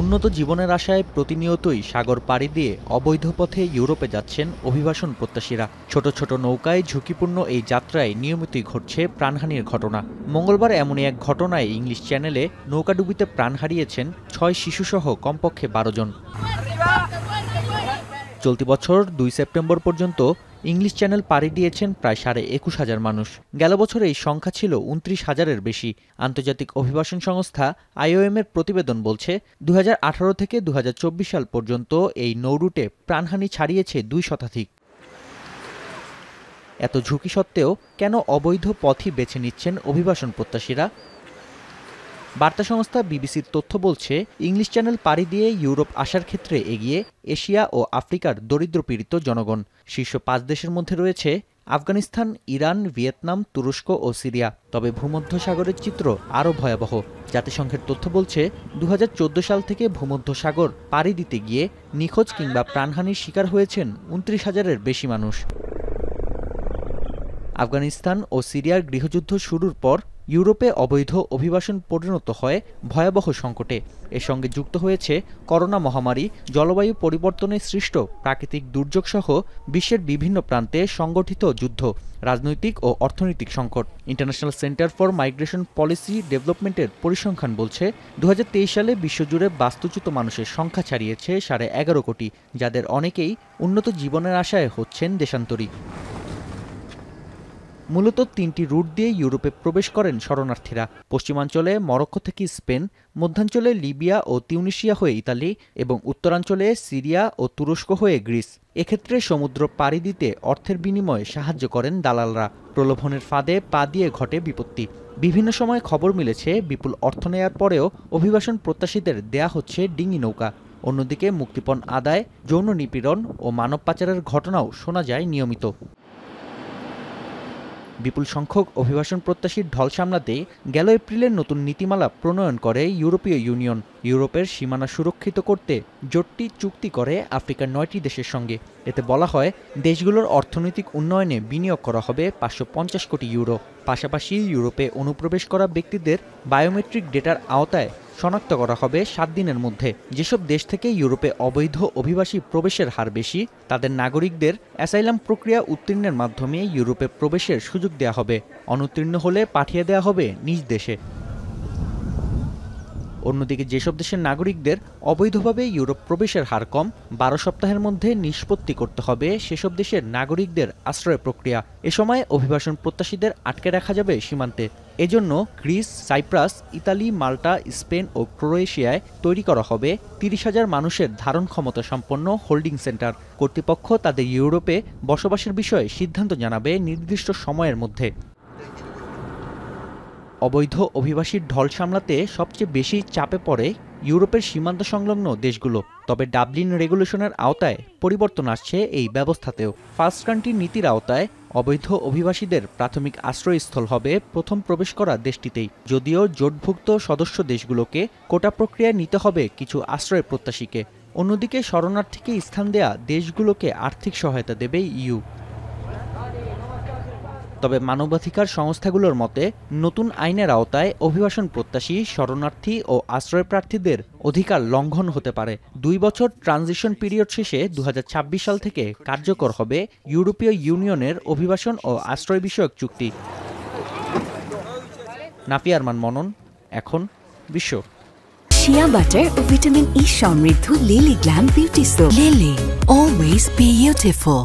উন্নত জীবনের আশায় প্রতিনিয়তই সাগর পাড়ি দিয়ে অবৈধ পথে ইউরোপে যাচ্ছেন অভিবাসন প্রত্যাশীরা ছোট ছোট নৌকায় ঝুঁকিপূর্ণ এই যাত্রায় নিয়মিতই ঘটছে প্রাণহানির ঘটনা মঙ্গলবার এমনই এক ঘটনায় ইংলিশ চ্যানেলে নৌকাডুবিতে প্রাণ হারিয়েছেন ছয় শিশুসহ কমপক্ষে বারো জন চলতি বছর দুই সেপ্টেম্বর পর্যন্ত ইংলিশ চ্যানেল পাড়ি দিয়েছেন প্রায় সাড়ে একুশ হাজার মানুষ গেল বছর এই সংখ্যা ছিল উনত্রিশ হাজারের বেশি আন্তর্জাতিক অভিবাসন সংস্থা আইওএম এর প্রতিবেদন বলছে দু থেকে দু সাল পর্যন্ত এই নৌরুটে প্রাণহানি ছাড়িয়েছে দুই শতাধিক এত ঝুঁকি সত্ত্বেও কেন অবৈধ পথই বেছে নিচ্ছেন অভিবাসন প্রত্যাশীরা বার্তা সংস্থা বিবিসির তথ্য বলছে ইংলিশ চ্যানেল পাড়ি দিয়ে ইউরোপ আসার ক্ষেত্রে এগিয়ে এশিয়া ও আফ্রিকার দরিদ্র পীড়িত জনগণ শীর্ষ পাঁচ দেশের মধ্যে রয়েছে আফগানিস্তান ইরান ভিয়েতনাম তুরস্ক ও সিরিয়া তবে ভূমধ্যসাগরের চিত্র আরও ভয়াবহ জাতিসংঘের তথ্য বলছে দু সাল থেকে ভূমধ্যসাগর পাড়ি দিতে গিয়ে নিখোঁজ কিংবা প্রাণহানির শিকার হয়েছেন উনত্রিশ হাজারের বেশি মানুষ আফগানিস্তান ও সিরিয়ার গৃহযুদ্ধ শুরুর পর ইউরোপে অবৈধ অভিবাসন পরিণত হয় ভয়াবহ সংকটে এর সঙ্গে যুক্ত হয়েছে করোনা মহামারী জলবায়ু পরিবর্তনে সৃষ্ট প্রাকৃতিক দুর্যোগসহ বিশ্বের বিভিন্ন প্রান্তে সংগঠিত যুদ্ধ রাজনৈতিক ও অর্থনৈতিক সংকট International Centre for Migration Policy ডেভেলপমেন্টের পরিসংখ্যান বলছে দু সালে বিশ্বজুড়ে বাস্তুচ্যুত মানুষের সংখ্যা ছাড়িয়েছে সাড়ে এগারো কোটি যাদের অনেকেই উন্নত জীবনের আশায় হচ্ছেন দেশান্তরী মূলত তিনটি রুট দিয়ে ইউরোপে প্রবেশ করেন শরণার্থীরা পশ্চিমাঞ্চলে মরক্কো থেকে স্পেন মধ্যাঞ্চলে লিবিয়া ও তিউনিশিয়া হয়ে ইতালি এবং উত্তরাঞ্চলে সিরিয়া ও তুরস্ক হয়ে গ্রিস এক্ষেত্রে সমুদ্র পাড়ি দিতে অর্থের বিনিময়ে সাহায্য করেন দালালরা প্রলোভনের ফাঁদে পা দিয়ে ঘটে বিপত্তি বিভিন্ন সময় খবর মিলেছে বিপুল অর্থ নেয়ার পরেও অভিবাসন প্রত্যাশীদের দেয়া হচ্ছে ডিঙি নৌকা অন্যদিকে মুক্তিপণ আদায় যৌন নিপীড়ন ও মানব পাচারের ঘটনাও শোনা যায় নিয়মিত বিপুল সংখ্যক অভিবাসন প্রত্যাশীর ঢল সামলাতে গেল এপ্রিলের নতুন নীতিমালা প্রণয়ন করে ইউরোপীয় ইউনিয়ন ইউরোপের সীমানা সুরক্ষিত করতে জোটটি চুক্তি করে আফ্রিকার নয়টি দেশের সঙ্গে এতে বলা হয় দেশগুলোর অর্থনৈতিক উন্নয়নে বিনিয়োগ করা হবে পাঁচশো কোটি ইউরো পাশাপাশি ইউরোপে অনুপ্রবেশ করা ব্যক্তিদের বায়োমেট্রিক ডেটার আওতায় শনাক্ত করা হবে সাত দিনের মধ্যে যেসব দেশ থেকে ইউরোপে অবৈধ অভিবাসী প্রবেশের হার বেশি তাদের নাগরিকদের অ্যাসাইলাম প্রক্রিয়া উত্তীর্ণের মাধ্যমে ইউরোপে প্রবেশের সুযোগ দেয়া হবে অনুত্তীর্ণ হলে পাঠিয়ে দেয়া হবে নিজ দেশে অন্যদিকে যেসব দেশের নাগরিকদের অবৈধভাবে ইউরোপ প্রবেশের হার কম বারো সপ্তাহের মধ্যে নিষ্পত্তি করতে হবে সেসব দেশের নাগরিকদের আশ্রয় প্রক্রিয়া এ সময় অভিবাসন প্রত্যাশীদের আটকে রাখা যাবে সীমান্তে এজন্য Greece Cyprus Italy Malta Spain ও ক্রোয়েশিয়ায় তৈরি করা হবে তিরিশ হাজার মানুষের ধারণ ক্ষমতা সম্পন্ন হোল্ডিং সেন্টার কর্তৃপক্ষ তাদের ইউরোপে বসবাসের বিষয়ে সিদ্ধান্ত জানাবে নির্দিষ্ট সময়ের মধ্যে অবৈধ অভিবাসীর ঢল সামলাতে সবচেয়ে বেশি চাপে পড়ে ইউরোপের সীমান্ত সংলগ্ন দেশগুলো তবে ডাবলিন রেগুলেশনের আওতায় পরিবর্তন আসছে এই ব্যবস্থাতেও ফার্স্ট কান্ট্রি নীতির আওতায় অবৈধ অভিবাসীদের প্রাথমিক আশ্রয়স্থল হবে প্রথম প্রবেশ করা দেশটিতেই যদিও জোটভুক্ত সদস্য দেশগুলোকে কোটা প্রক্রিয়ায় নিতে হবে কিছু আশ্রয় প্রত্যাশীকে অন্যদিকে শরণার্থীকে স্থান দেয়া দেশগুলোকে আর্থিক সহায়তা দেবে ইউ তবে মানবাধিকার সংস্থাগুলোর মতে নতুন আইনের আওতায় অভিবাসন প্রত্যাশী শরণার্থী ও আশ্রয় প্রার্থীদের অধিকার লঙ্ঘন হতে পারে দুই বছর ট্রানজিশন পিরিয়ড শেষে দু সাল থেকে কার্যকর হবে ইউরোপীয় ইউনিয়নের অভিবাসন ও আশ্রয় বিষয়ক চুক্তি নাফিয়ারমান মনন এখন বিশ্ব শিয়া বাটার ও ভিটামিন ই e সমৃদ্ধ Lily Glam Beauty soap Lily always beautiful